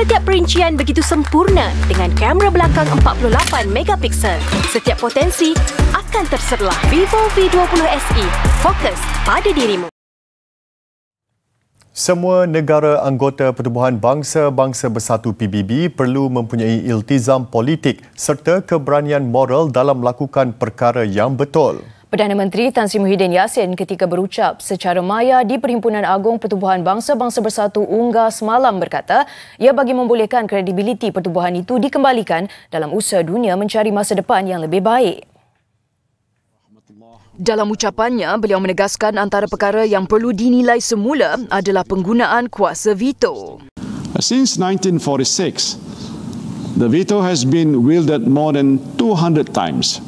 Setiap perincian begitu sempurna dengan kamera belakang 48 megapiksel. Setiap potensi akan terserlah Vivo V20 SE. Fokus pada dirimu. Semua negara anggota Pertubuhan Bangsa-Bangsa Bersatu PBB perlu mempunyai iltizam politik serta keberanian moral dalam melakukan perkara yang betul. Perdana Menteri Tan Sri Muhyiddin Yassin ketika berucap secara maya di Perhimpunan Agong Pertubuhan Bangsa-Bangsa Bersatu Unggah semalam berkata ia bagi membolehkan kredibiliti pertubuhan itu dikembalikan dalam usaha dunia mencari masa depan yang lebih baik. Dalam ucapannya, beliau menegaskan antara perkara yang perlu dinilai semula adalah penggunaan kuasa veto. Since 1946, the veto has been wielded more than 200 times.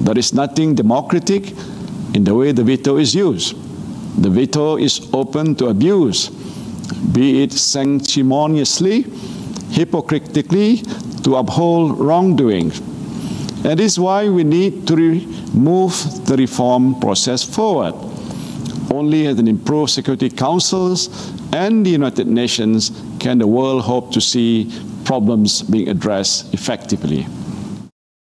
There is nothing democratic in the way the veto is used. The veto is open to abuse, be it sanctimoniously, hypocritically, to uphold wrongdoing. That is why we need to move the reform process forward. Only as an improved Security Councils and the United Nations can the world hope to see problems being addressed effectively.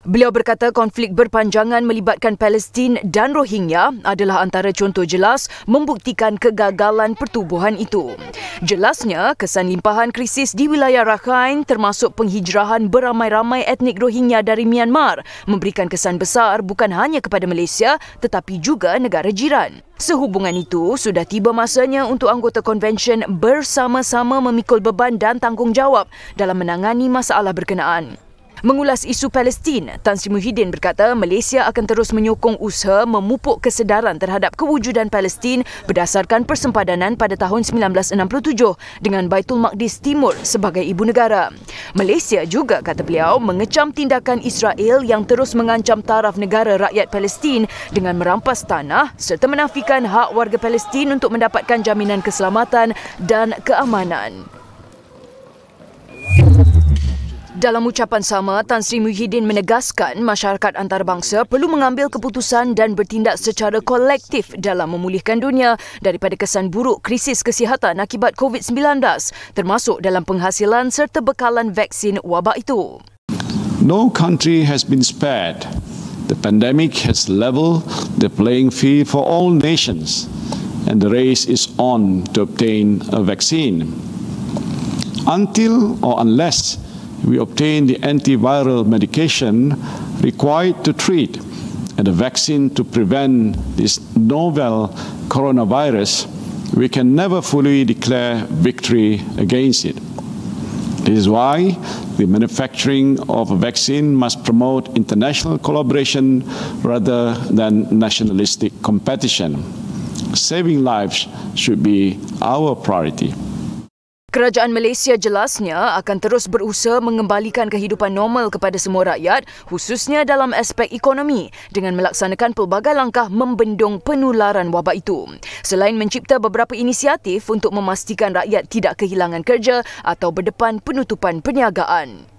Beliau berkata konflik berpanjangan melibatkan Palestin dan Rohingya adalah antara contoh jelas membuktikan kegagalan pertubuhan itu. Jelasnya, kesan limpahan krisis di wilayah Rakhine termasuk penghijrahan beramai-ramai etnik Rohingya dari Myanmar memberikan kesan besar bukan hanya kepada Malaysia tetapi juga negara jiran. Sehubungan itu, sudah tiba masanya untuk anggota konvensyen bersama-sama memikul beban dan tanggungjawab dalam menangani masalah berkenaan. Mengulas isu Palestin, Tan Sri Muhyiddin berkata Malaysia akan terus menyokong usaha memupuk kesedaran terhadap kewujudan Palestin berdasarkan persempadanan pada tahun 1967 dengan Baitul Maqdis Timur sebagai ibu negara. Malaysia juga kata beliau mengecam tindakan Israel yang terus mengancam taraf negara rakyat Palestin dengan merampas tanah serta menafikan hak warga Palestin untuk mendapatkan jaminan keselamatan dan keamanan. Dalam ucapan sama, Tan Sri Muhyiddin menegaskan masyarakat antarabangsa perlu mengambil keputusan dan bertindak secara kolektif dalam memulihkan dunia daripada kesan buruk krisis kesihatan akibat COVID-19 termasuk dalam penghasilan serta bekalan vaksin wabak itu. No country has been spared. The pandemic has leveled the playing field for all nations and the race is on to obtain a vaccine. Until or unless we obtain the antiviral medication required to treat and a vaccine to prevent this novel coronavirus, we can never fully declare victory against it. This is why the manufacturing of a vaccine must promote international collaboration rather than nationalistic competition. Saving lives should be our priority. Kerajaan Malaysia jelasnya akan terus berusaha mengembalikan kehidupan normal kepada semua rakyat khususnya dalam aspek ekonomi dengan melaksanakan pelbagai langkah membendung penularan wabak itu. Selain mencipta beberapa inisiatif untuk memastikan rakyat tidak kehilangan kerja atau berdepan penutupan perniagaan.